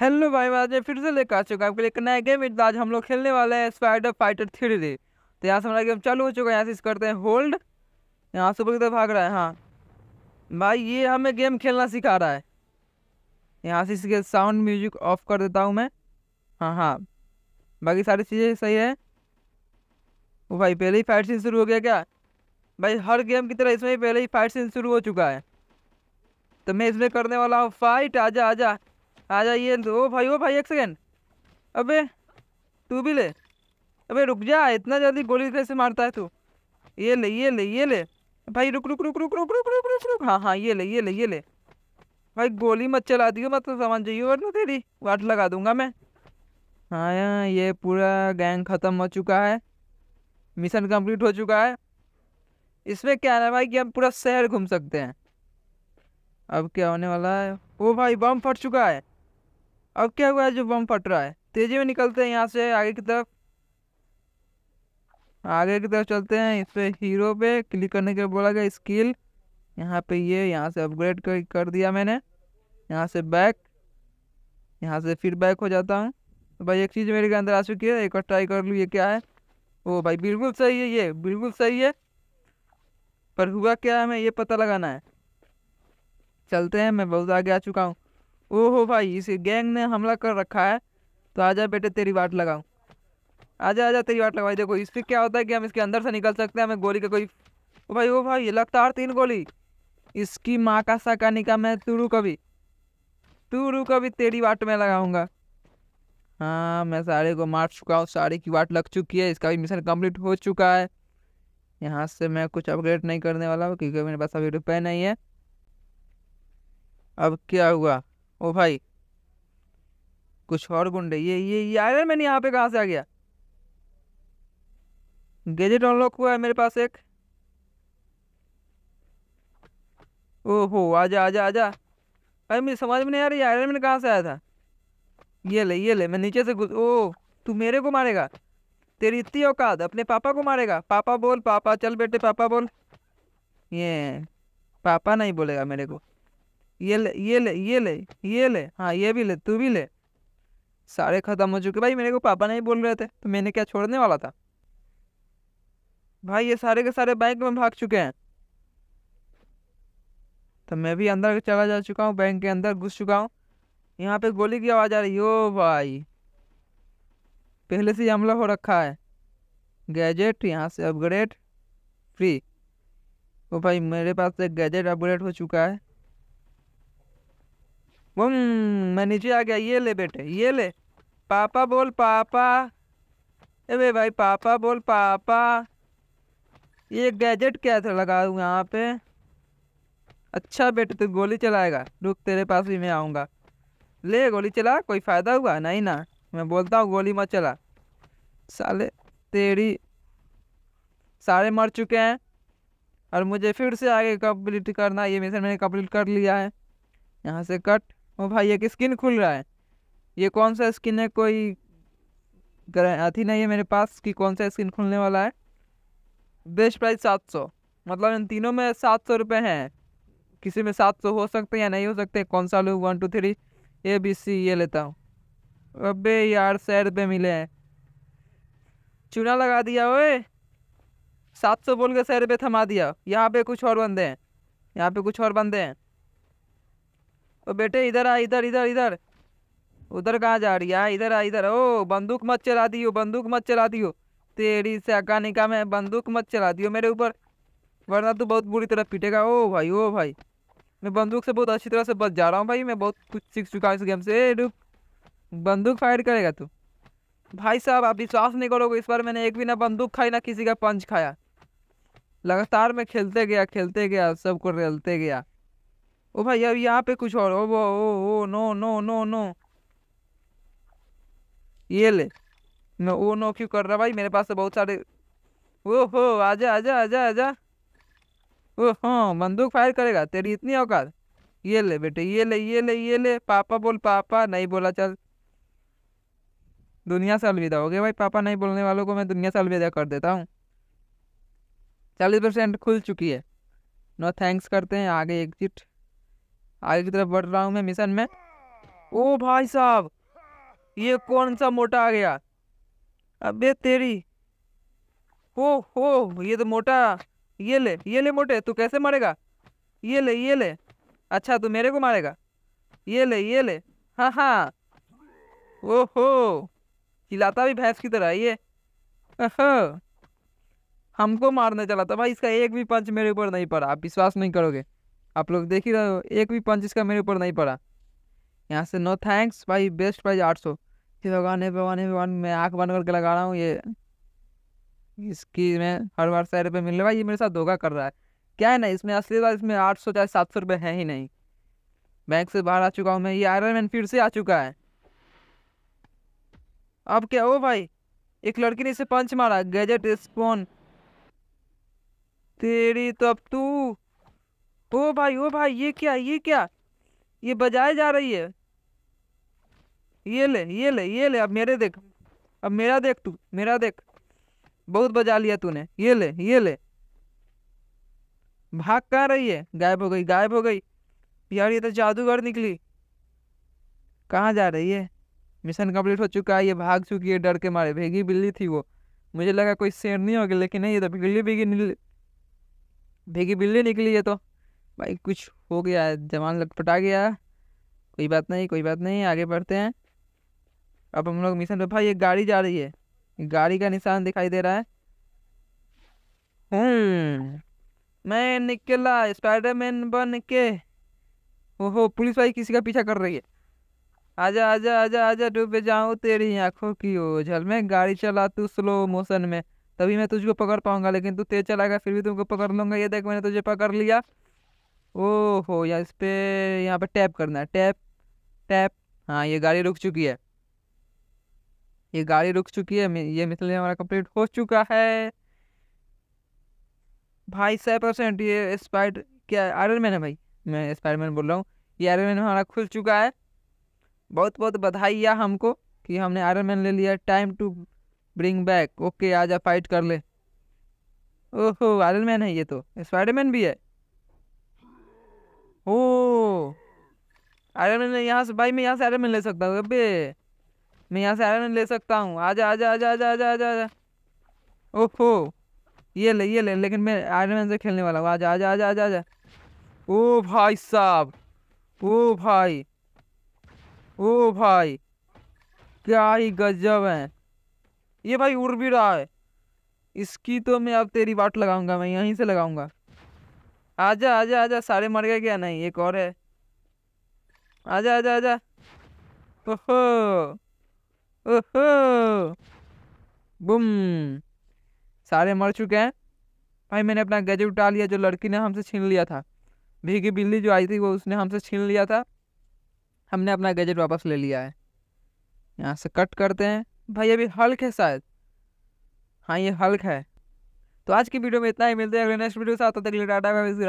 hello भाई मैं आज फिर से लेकर आ चुका हूँ आपके लिए नया गेम आज हम लोग खेलने वाले हैं स्पाइडर फाइटर थ्री तो यहाँ से हमारा गेम चालू हो चुका है यहाँ से इस करते हैं होल्ड यहाँ से ऊपर की तरफ भाग रहा है हाँ भाई ये हमें गेम खेलना सिखा रहा है यहाँ से इसके साउंड म्यूजिक ऑफ कर देता हूँ मैं हाँ हाँ बाकी सारी चीज़ें सही है वो भाई पहले ही फाइट सीन शुरू हो गया क्या भाई हर गेम की तरह इसमें पहले ही फाइट सीन शुरू हो चुका है तो मैं इसमें करने वाला हूँ फाइट आजा आजा आ जाइए ओ भाई ओ भाई एक सेकेंड अबे तू भी ले अबे रुक जा इतना जल्दी गोली कैसे मारता है तू ये ले ये ले ये ले भाई रुक रुक रुक रुक रुक रुक रुक रुक रुक हाँ हाँ ये ले ये ले ये ले भाई गोली मत चला दी मतलब तो समझ जाइए वरना तेरी वाट लगा दूंगा मैं हाँ यार ये पूरा गैंग ख़त्म हो चुका है मिशन कंप्लीट हो चुका है इसमें क्या है भाई कि हम पूरा शहर घूम सकते हैं अब क्या होने वाला है वो भाई बम फट चुका है अब क्या हुआ है जो बम फट रहा है तेज़ी में निकलते हैं यहाँ से आगे की तरफ आगे की तरफ चलते हैं इस पर हीरो पे क्लिक करने के बोला गया स्किल यहाँ पे ये यह, यहाँ से अपग्रेड कर, कर दिया मैंने यहाँ से बैक यहाँ से फिर बैक हो जाता हूँ तो भाई एक चीज़ मेरे के अंदर आ चुकी है एक बार ट्राई कर लूँ ये क्या है ओ भाई बिल्कुल सही है ये बिल्कुल सही है पर हुआ क्या है हमें ये पता लगाना है चलते हैं मैं बहुत आगे आ चुका हूँ ओहो भाई इस गैंग ने हमला कर रखा है तो आजा बेटे तेरी वाट लगाऊँ आजा आजा तेरी वाट लगाई देखो इससे क्या होता है कि हम इसके अंदर से निकल सकते हैं हमें गोली का कोई ओ भाई ओ भाई लगातार तीन गोली इसकी माँ का साका निका मैं रू कभी रू कभी तेरी वाट में लगाऊंगा हाँ मैं साड़ी को मार चुका हूँ साड़ी की वाट लग चुकी है इसका भी मिशन कंप्लीट हो चुका है यहाँ से मैं कुछ अपग्रेड नहीं करने वाला हूँ क्योंकि मेरे पास अभी रुपये नहीं है अब क्या हुआ ओ भाई कुछ और गुंडे ये ये ये आयरन मैन यहाँ पे कहाँ से आ गया गैजेट अनलॉक हुआ है मेरे पास एक ओहो आजा आजा आजा भाई मुझे समझ में नहीं आ रही आयरन मैन कहाँ से आया था ये ले ये ले मैं नीचे से घुस ओ तू मेरे को मारेगा तेरी इतनी औकात अपने पापा को मारेगा पापा बोल पापा चल बेटे पापा बोल ये पापा नहीं बोलेगा मेरे को ये ले ये ले ये ले ये ले हाँ ये भी ले तू भी ले सारे ख़त्म हो चुके भाई मेरे को पापा नहीं बोल रहे थे तो मैंने क्या छोड़ने वाला था भाई ये सारे के सारे बैंक में भाग चुके हैं तो मैं भी अंदर चला जा चुका हूँ बैंक के अंदर घुस चुका हूँ यहाँ पे गोली की आवाज़ आ रही हो भाई पहले से हमला हो रखा है गैजेट यहाँ से अपग्रेड फ्री वो भाई मेरे पास एक गैजेट अपग्रेड हो चुका है वो मैं नीचे आ गया ये ले बेटे ये ले पापा बोल पापा अरे भाई पापा बोल पापा ये गैजेट क्या था लगा हूँ यहाँ पे अच्छा बेटे तू गोली चलाएगा रुक तेरे पास भी मैं आऊँगा ले गोली चला कोई फ़ायदा हुआ नहीं ना मैं बोलता हूँ गोली मत चला साले तेरी सारे मर चुके हैं और मुझे फिर से आगे कंप्लीट करना ये मिशन मैंने कंप्लीट कर लिया है यहाँ से कट ओ भाई एक स्किन खुल रहा है ये कौन सा स्किन है कोई अथी नहीं है मेरे पास कि कौन सा स्किन खुलने वाला है बेस्ट प्राइस सात सौ मतलब इन तीनों में सात सौ रुपये हैं किसी में सात सौ हो सकते हैं या नहीं हो सकते कौन सा लूँ one two three A B C ये लेता हूँ अबे यार सौ रुपये मिले हैं चूना लगा दिया ओए सात सौ बोल के सौ रुपये थमा दिया यहाँ पे कुछ और बंदे हैं यहाँ पे कुछ और बंदे हैं ओ बेटे इधर आ इधर इधर इधर उधर कहाँ जा रही है इधर आ इधर ओ बंदूक मत चला दियो बंदूक मत चला दियो तेरी सका निका में बंदूक मत चला दियो मेरे ऊपर वरना तू बहुत बुरी तरह पीटेगा ओ भाई ओ भाई मैं बंदूक से बहुत अच्छी तरह से बच जा रहा हूँ भाई मैं बहुत कुछ सीख चुका हूँ इस गेम से रुक बंदूक फायर करेगा तू भाई साहब आप विश्वास नहीं करोगे इस बार मैंने एक भी ना बंदूक खाई ना किसी का पंच खाया लगातार मैं खेलते गया खेलते गया सबको रेलते गया ओ भाई अब यहाँ पे कुछ और ओ वो oh oh no no no no ये ले नो ओ नो क्यों कर रहा भाई मेरे पास तो बहुत सारे ओ हो आजा आजा आजा आजा ओ हाँ बंदूक फायर करेगा तेरी इतनी औकात ये ले बेटे ये ले ये ले ये ले पापा बोल पापा नहीं बोला चल दुनिया से अलविदा हो गया भाई पापा नहीं बोलने वालों को मैं दुनिया से अलविदा कर देता हूँ चालीस परसेंट खुल चुकी है नो थैंक्स करते हैं आगे एग्जिट आगे की तरफ बढ़ रहा हूँ मैं मिशन में ओ भाई साहब ये कौन सा मोटा आ गया अबे तेरी हो हो ये तो मोटा ये ले ये ले मोटे तू कैसे मारेगा ये ले ये ले अच्छा तू मेरे को मारेगा ये ले ये ले हाँ हाँ ओ हो खिलाता भी भैंस की तरह ये हमको मारने चला था भाई इसका एक भी पंच मेरे ऊपर नहीं पड़ा आप विश्वास नहीं करोगे आप लोग देख ही रहे हो एक भी पंच इसका मेरे ऊपर नहीं पड़ा यहाँ से नो थैंक्स भाई बेस्ट प्राइज आठ सौ भगवान है भगवान है भगवान मैं आँख बंद करके लगा रहा हूँ ये इसकी मैं हर बार सौ रुपये मिल रहा भाई ये मेरे साथ धोखा कर रहा है क्या है ना इसमें असली बात इसमें आठ सौ चाहे सात सौ रुपये है ही नहीं बैंक से बाहर आ चुका हूँ मैं ये आयरन मैन फिर से आ चुका है अब क्या हो भाई एक लड़की ने इसे पंच मारा गैजेट स्पोन तेरी तब तो तू ओ भाई ओ भाई ये क्या ये क्या ये बजाए जा रही है ये ले ये ले ये ले अब मेरे देख अब मेरा देख तू मेरा देख बहुत बजा लिया तूने ये ले ये ले भाग कहाँ रही है गायब हो गई गायब हो गई यार ये तो जादूगर निकली कहाँ जा रही है मिशन कंप्लीट हो चुका है ये भाग चुकी है डर के मारे भेगी बिल्ली थी वो मुझे लगा कोई शेर नहीं होगी लेकिन नहीं ये तो भेगी निकली भेगी बिल्ली निकली है तो भाई कुछ हो गया है जवान लटपटा गया कोई बात नहीं कोई बात नहीं आगे बढ़ते हैं अब हम लोग मिशन पर भाई ये गाड़ी जा रही है गाड़ी का निशान दिखाई दे रहा है हम्म मैं निकला स्पाइडरमैन बन के ओहो पुलिस भाई किसी का पीछा कर रही है आजा आजा आजा आजा डूबे जाऊँ तेरी आंखों की ओझल में गाड़ी चला तू स्लो मोशन में तभी मैं तुझको पकड़ पाऊंगा लेकिन तू तेज चलाएगा फिर भी तुमको पकड़ लूंगा ये देख मैंने तुझे पकड़ लिया ओहो या इस पर यहाँ पर टैप करना है टैप टैप हाँ ये गाड़ी रुक चुकी है ये गाड़ी रुक चुकी है ये मिसल हमारा कंप्लीट हो चुका है भाई सौ परसेंट ये स्पाइड क्या आयरन मैन है भाई मैं मैन बोल रहा हूँ ये आयरन मैन हमारा खुल चुका है बहुत बहुत बधाई या हमको कि हमने आयरन मैन ले लिया time to bring back okay आजा फाइट कर ले ओहो आयरन मैन है ये तो मैन भी है ओ आयरन मैन यहाँ से भाई मैं यहाँ से आयरन मैन ले सकता हूँ अबे मैं यहाँ से आयरन मैन ले सकता हूँ आजा आजा आ जा आ आजा आजा ओहो ये ले ये ले लेकिन मैं आयरन मैन से खेलने वाला हूँ जा आ जा आ जा ओ भाई साहब ओ भाई ओ भाई क्या ही गजब है ये भाई उड़ भी रहा है इसकी तो मैं अब तेरी बाट लगाऊंगा मैं यहीं से लगाऊंगा आजा आजा आजा सारे मर गए क्या नहीं एक और है आजा आजा आजा ओहो ओहो बुम सारे मर चुके हैं भाई मैंने अपना गजट उठा लिया जो लड़की ने हमसे छीन लिया था भीगी बिल्ली जो आई थी वो उसने हमसे छीन लिया था हमने अपना गजट वापस ले लिया है यहाँ से कट करते हैं भाई अभी हल्क है शायद हाँ ये हल्क है तो आज की वीडियो में इतना ही मिलते हैं अगले नेक्स्ट वीडियो आता तक तो ले